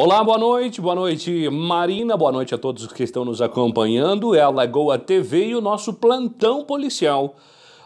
Olá, boa noite, boa noite Marina, boa noite a todos que estão nos acompanhando. É a Lagoa TV e o nosso plantão policial.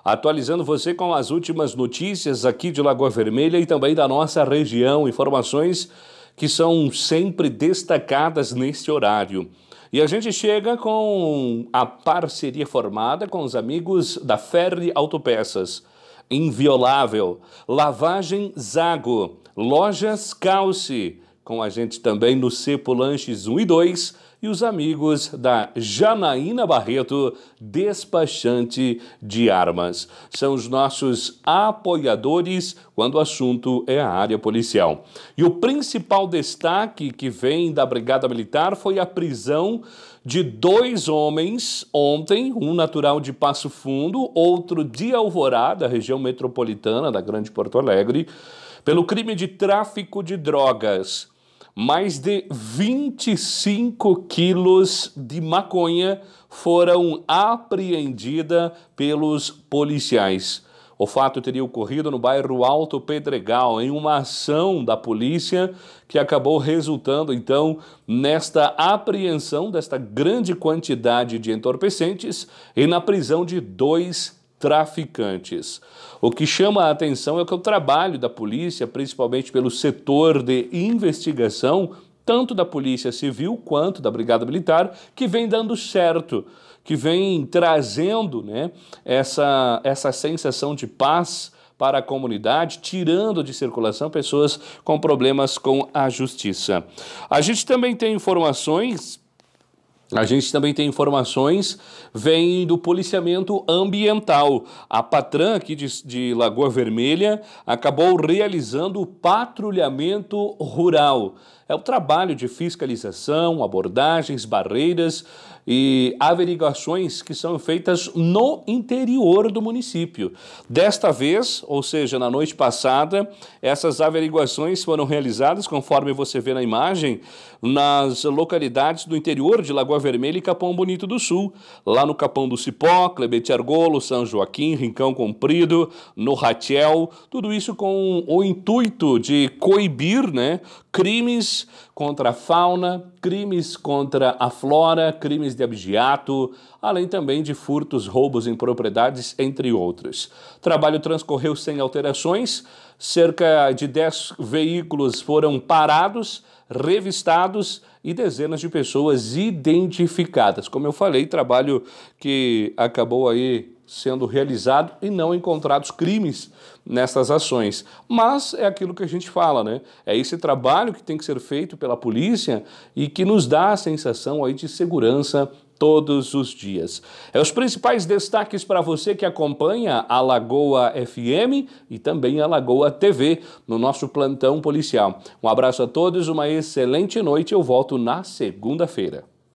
Atualizando você com as últimas notícias aqui de Lagoa Vermelha e também da nossa região, informações que são sempre destacadas neste horário. E a gente chega com a parceria formada com os amigos da Ferri Autopeças. Inviolável, Lavagem Zago, Lojas Calce, com a gente também no Cepo Lanches 1 e 2 e os amigos da Janaína Barreto, despachante de armas. São os nossos apoiadores quando o assunto é a área policial. E o principal destaque que vem da Brigada Militar foi a prisão de dois homens ontem, um natural de Passo Fundo, outro de Alvorada, região metropolitana da Grande Porto Alegre, pelo crime de tráfico de drogas mais de 25 quilos de maconha foram apreendida pelos policiais. O fato teria ocorrido no bairro Alto Pedregal, em uma ação da polícia que acabou resultando, então, nesta apreensão desta grande quantidade de entorpecentes e na prisão de dois traficantes. O que chama a atenção é que o trabalho da polícia, principalmente pelo setor de investigação, tanto da Polícia Civil quanto da Brigada Militar, que vem dando certo, que vem trazendo né, essa, essa sensação de paz para a comunidade, tirando de circulação pessoas com problemas com a justiça. A gente também tem informações a gente também tem informações, vem do policiamento ambiental. A Patran, aqui de, de Lagoa Vermelha, acabou realizando o patrulhamento rural. É o trabalho de fiscalização, abordagens, barreiras e averiguações que são feitas no interior do município. Desta vez, ou seja, na noite passada, essas averiguações foram realizadas, conforme você vê na imagem, nas localidades do interior de Lagoa Vermelha e Capão Bonito do Sul. Lá no Capão do Cipó, Clebete Argolo, São Joaquim, Rincão Comprido, no Ratiel, tudo isso com o intuito de coibir né, crimes contra a fauna, crimes contra a flora, crimes de abigeato, além também de furtos, roubos em propriedades, entre outros. O trabalho transcorreu sem alterações, cerca de 10 veículos foram parados, revistados e dezenas de pessoas identificadas. Como eu falei, trabalho que acabou aí sendo realizado e não encontrados crimes nessas ações. Mas é aquilo que a gente fala, né? É esse trabalho que tem que ser feito pela polícia e que nos dá a sensação aí de segurança todos os dias. É os principais destaques para você que acompanha a Lagoa FM e também a Lagoa TV no nosso plantão policial. Um abraço a todos, uma excelente noite. Eu volto na segunda-feira.